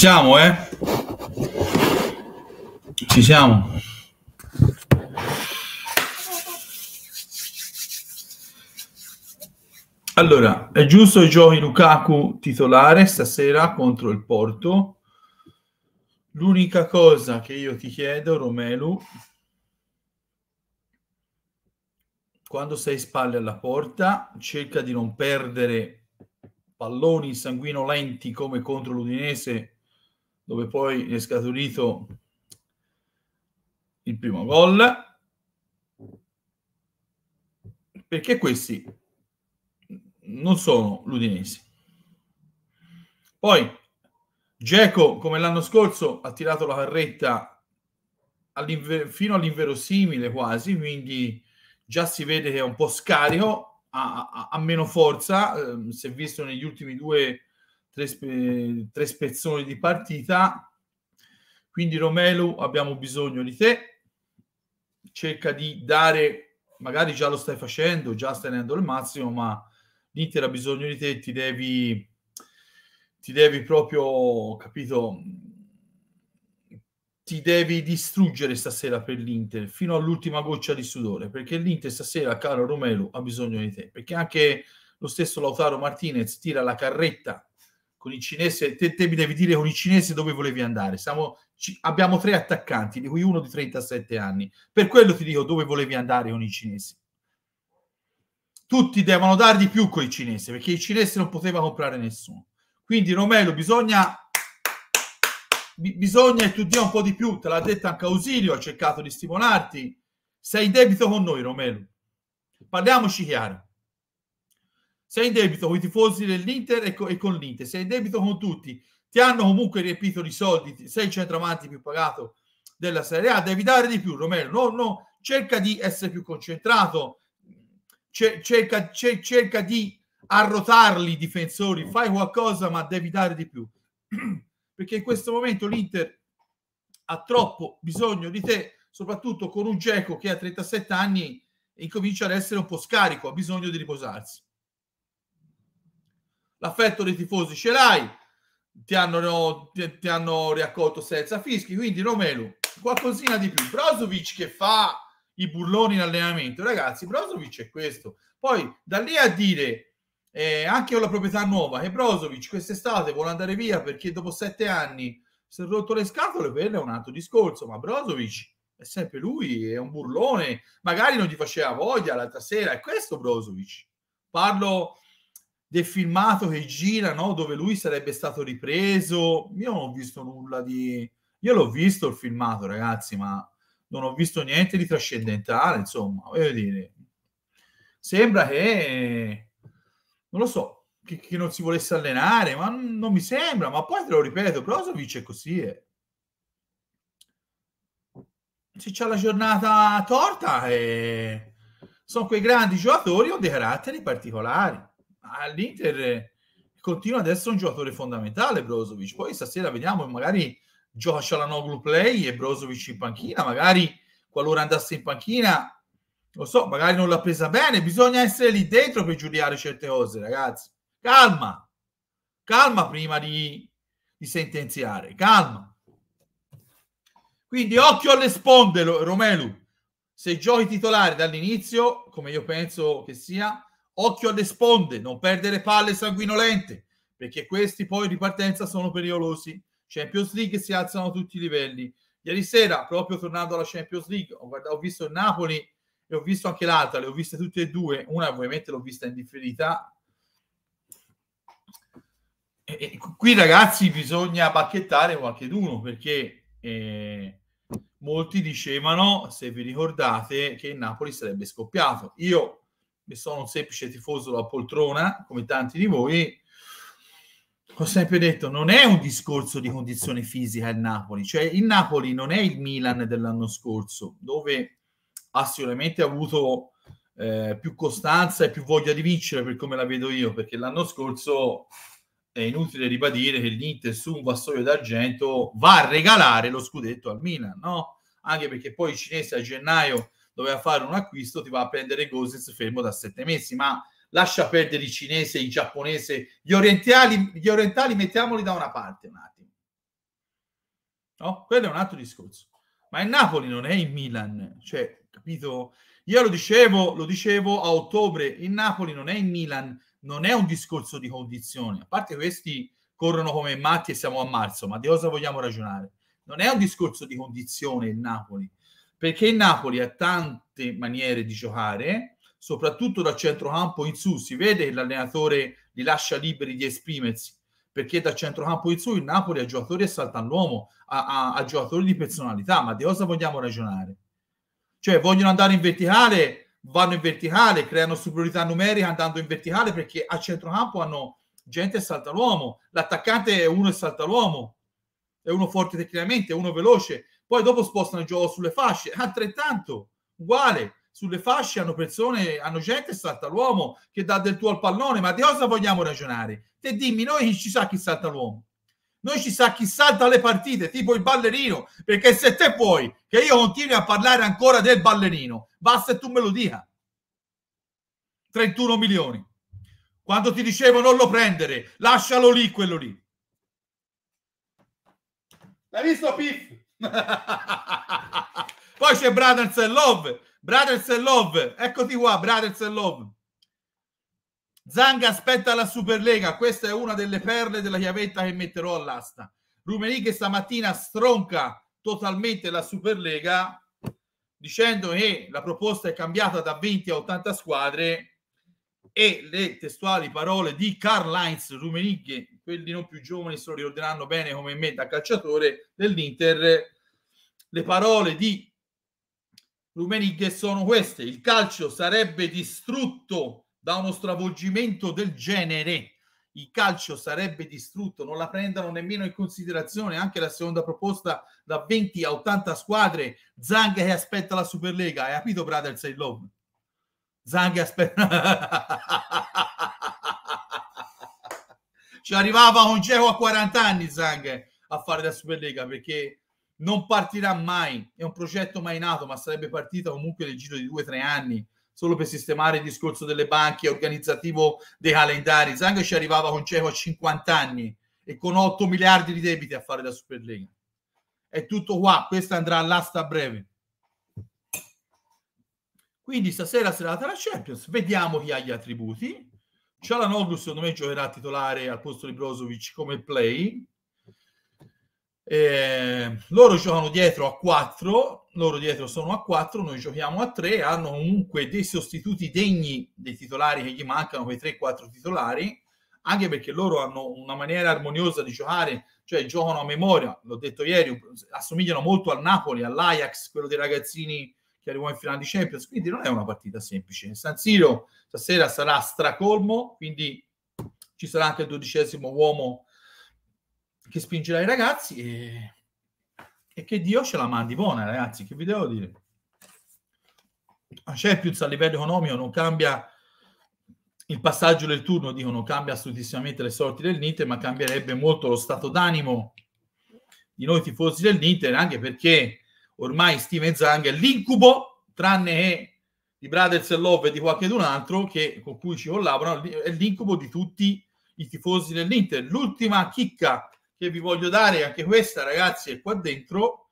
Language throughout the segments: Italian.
siamo, eh? Ci siamo. Allora, è giusto che giochi Lukaku titolare stasera contro il Porto. L'unica cosa che io ti chiedo, Romelu, quando sei spalle alla porta, cerca di non perdere palloni sanguinolenti come contro l'Udinese dove poi è scaturito il primo gol, perché questi non sono l'Udinese. Poi Geco, come l'anno scorso, ha tirato la carretta all'inver- fino all'inverosimile quasi, quindi già si vede che è un po' scarico, ha, ha, ha meno forza, eh, si è visto negli ultimi due tre, tre spezzoni di partita. Quindi Romelu, abbiamo bisogno di te. Cerca di dare, magari già lo stai facendo, già stai tenendo il massimo, ma l'Inter ha bisogno di te, ti devi, ti devi proprio, capito, ti devi distruggere stasera per l'Inter fino all'ultima goccia di sudore, perché l'Inter stasera, caro Romelu, ha bisogno di te, perché anche lo stesso Lautaro Martinez tira la carretta con il cinese, te, te mi devi dire con il cinese dove volevi andare. Siamo, ci, abbiamo tre attaccanti, di cui uno di 37 anni. Per quello ti dico dove volevi andare con i cinesi. Tutti devono dar di più con i cinesi, perché il cinese non poteva comprare nessuno. Quindi Romelo, bisogna bisogna che tu dia un po' di più, te l'ha detto anche Ausilio, ha cercato di stimolarti. Sei in debito con noi, Romelo. Parliamoci chiaro sei in debito con i tifosi dell'Inter e, co- e con l'Inter, sei in debito con tutti, ti hanno comunque riempito i soldi, sei il centravanti più pagato della Serie A, devi dare di più Romero, no, no, cerca di essere più concentrato, cerca, cerca di arrotarli i difensori, fai qualcosa ma devi dare di più, perché in questo momento l'Inter ha troppo bisogno di te, soprattutto con un Geco che a 37 anni incomincia ad essere un po' scarico, ha bisogno di riposarsi l'affetto dei tifosi ce l'hai, ti hanno, ti, ti hanno riaccolto senza fischi, quindi Romelu, qualcosina di più. Brozovic che fa i burloni in allenamento, ragazzi, Brozovic è questo. Poi da lì a dire, eh, anche con la proprietà nuova, che Brozovic quest'estate vuole andare via perché dopo sette anni si è rotto le scatole, per è un altro discorso, ma Brozovic è sempre lui, è un burlone, magari non gli faceva voglia l'altra sera, è questo Brozovic. Parlo del filmato che gira, no? dove lui sarebbe stato ripreso. Io non ho visto nulla di... Io l'ho visto il filmato, ragazzi, ma non ho visto niente di trascendentale, insomma, voglio dire. Sembra che... Non lo so, che, che non si volesse allenare, ma non mi sembra. Ma poi te lo ripeto, Brozovic è così, eh. Se c'è la giornata torta, eh, sono quei grandi giocatori o dei caratteri particolari all'Inter eh, continua ad essere un giocatore fondamentale Brozovic. Poi stasera vediamo, magari gioca Cialanoglu play e Brozovic in panchina, magari qualora andasse in panchina, lo so, magari non l'ha presa bene, bisogna essere lì dentro per giudicare certe cose, ragazzi. Calma, calma prima di, di sentenziare, calma. Quindi occhio alle sponde, Romelu. Se giochi titolare dall'inizio, come io penso che sia, Occhio alle sponde, non perdere palle sanguinolente, perché questi poi di partenza sono pericolosi. Champions League si alzano a tutti i livelli. Ieri sera, proprio tornando alla Champions League, ho, guardato, ho visto il Napoli e ho visto anche l'altra, le ho viste tutte e due. Una ovviamente l'ho vista in differita. E, e, qui ragazzi bisogna bacchettare qualcheduno perché eh, molti dicevano, se vi ricordate, che il Napoli sarebbe scoppiato. Io mi sono un semplice tifoso da poltrona, come tanti di voi, ho sempre detto, non è un discorso di condizione fisica il Napoli, cioè il Napoli non è il Milan dell'anno scorso, dove ha sicuramente avuto eh, più costanza e più voglia di vincere, per come la vedo io, perché l'anno scorso è inutile ribadire che l'Inter su un vassoio d'argento va a regalare lo scudetto al Milan, no? Anche perché poi i cinesi a gennaio doveva fare un acquisto, ti va a prendere Gosens fermo da sette mesi, ma lascia perdere il cinese, il giapponese, gli orientali, gli orientali mettiamoli da una parte un attimo. No? Quello è un altro discorso. Ma il Napoli non è in Milan, cioè, capito? Io lo dicevo, lo dicevo a ottobre, il Napoli non è in Milan, non è un discorso di condizioni, a parte questi corrono come matti e siamo a marzo, ma di cosa vogliamo ragionare? Non è un discorso di condizione il Napoli, perché il Napoli ha tante maniere di giocare, soprattutto dal centrocampo in su, si vede che l'allenatore li lascia liberi di esprimersi, perché dal centrocampo in su il Napoli ha giocatori che salta l'uomo, ha, ha, ha giocatori di personalità, ma di cosa vogliamo ragionare? Cioè vogliono andare in verticale, vanno in verticale, creano superiorità numerica andando in verticale perché a centrocampo hanno gente che salta l'uomo, l'attaccante è uno e salta l'uomo, è uno forte tecnicamente, è uno veloce, poi dopo spostano il gioco sulle fasce, altrettanto, uguale, sulle fasce hanno persone, hanno gente salta l'uomo, che dà del tuo al pallone, ma di cosa vogliamo ragionare? Te dimmi, noi ci sa chi salta l'uomo, noi ci sa chi salta le partite, tipo il ballerino, perché se te vuoi che io continui a parlare ancora del ballerino, basta e tu me lo dica. 31 milioni. Quando ti dicevo non lo prendere, lascialo lì quello lì. L'hai visto Piff? Poi c'è Brothers and Love. Brothers and Love. Eccoti qua, Brothers and Love. Zanga aspetta la Superlega. Questa è una delle perle della chiavetta che metterò all'asta. Rumeni che stamattina stronca totalmente la Superlega dicendo che la proposta è cambiata da 20 a 80 squadre e le testuali parole di Karl-Heinz Rummenigge, quelli non più giovani se lo ricorderanno bene come me da calciatore dell'Inter, le parole di Rummenigge sono queste, il calcio sarebbe distrutto da uno stravolgimento del genere, il calcio sarebbe distrutto, non la prendano nemmeno in considerazione anche la seconda proposta da 20 a 80 squadre, Zang che aspetta la Superlega, hai capito Brother Say Love? Zaghi aspettava. Ci arrivava con Geco a 40 anni Zaghi a fare la Superlega perché non partirà mai, è un progetto mai nato, ma sarebbe partita comunque nel giro di 2-3 anni solo per sistemare il discorso delle banche organizzativo dei calendari. Zang ci arrivava con Ceco a 50 anni e con 8 miliardi di debiti a fare da Superlega. È tutto qua, questa andrà all'asta a breve. Quindi stasera serata la Champions, vediamo chi ha gli attributi. Cialanoglu secondo me giocherà titolare al posto di Brozovic come play. Eh, loro giocano dietro a 4, loro dietro sono a 4, noi giochiamo a 3, hanno comunque dei sostituti degni dei titolari che gli mancano, quei 3-4 titolari, anche perché loro hanno una maniera armoniosa di giocare, cioè giocano a memoria, l'ho detto ieri, assomigliano molto al Napoli, all'Ajax, quello dei ragazzini che arrivò in finale di Champions, quindi non è una partita semplice. San Siro stasera sarà stracolmo, quindi ci sarà anche il dodicesimo uomo che spingerà i ragazzi e, e che Dio ce la mandi buona, ragazzi, che vi devo dire. La Champions a livello economico non cambia il passaggio del turno, dicono, non cambia assolutissimamente le sorti del Niter, ma cambierebbe molto lo stato d'animo di noi tifosi del Niter, anche perché ormai Steven Zang è l'incubo, tranne che di Brothers Love e di qualcun altro che, con cui ci collaborano, è l'incubo di tutti i tifosi dell'Inter. L'ultima chicca che vi voglio dare, anche questa ragazzi, è qua dentro.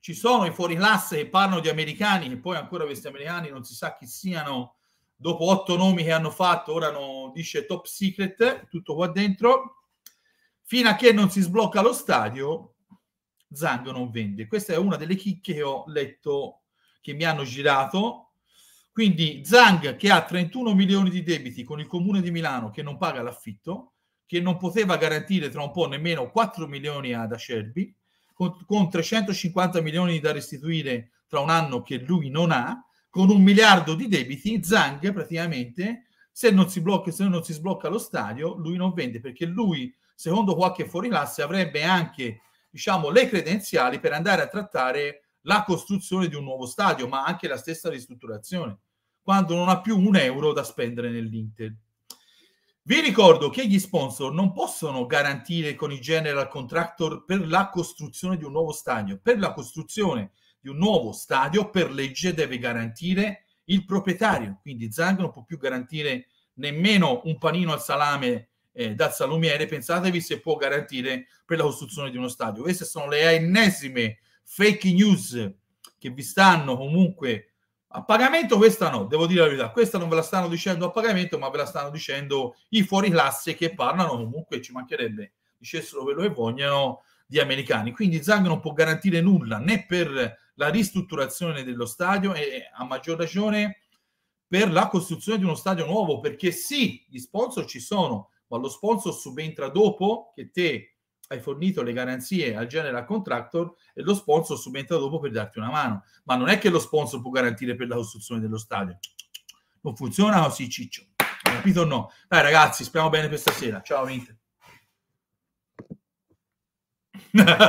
Ci sono i fuori classe che parlano di americani, e poi ancora questi americani non si sa chi siano, dopo otto nomi che hanno fatto, ora no, dice top secret, tutto qua dentro. Fino a che non si sblocca lo stadio, Zang non vende. Questa è una delle chicche che ho letto, che mi hanno girato. Quindi Zang che ha 31 milioni di debiti con il comune di Milano che non paga l'affitto, che non poteva garantire tra un po' nemmeno 4 milioni ad Acerbi, con, con 350 milioni da restituire tra un anno che lui non ha, con un miliardo di debiti, Zang praticamente, se non si blocca, se non si sblocca lo stadio, lui non vende perché lui, secondo qualche fuorilasse, avrebbe anche diciamo, le credenziali per andare a trattare la costruzione di un nuovo stadio, ma anche la stessa ristrutturazione, quando non ha più un euro da spendere nell'Inter. Vi ricordo che gli sponsor non possono garantire con i general contractor per la costruzione di un nuovo stadio. Per la costruzione di un nuovo stadio, per legge, deve garantire il proprietario. Quindi Zang non può più garantire nemmeno un panino al salame eh, dal salumiere, pensatevi se può garantire per la costruzione di uno stadio. Queste sono le ennesime fake news che vi stanno comunque a pagamento, questa no, devo dire la verità, questa non ve la stanno dicendo a pagamento, ma ve la stanno dicendo i fuori classe che parlano comunque, ci mancherebbe, dicessero quello che vogliono di americani. Quindi Zang non può garantire nulla né per la ristrutturazione dello stadio e a maggior ragione per la costruzione di uno stadio nuovo, perché sì, gli sponsor ci sono, ma lo sponsor subentra dopo che te hai fornito le garanzie al general contractor e lo sponsor subentra dopo per darti una mano. Ma non è che lo sponsor può garantire per la costruzione dello stadio. Non funziona così, ciccio. Capito o no? Dai ragazzi, speriamo bene per stasera. Ciao, Inter.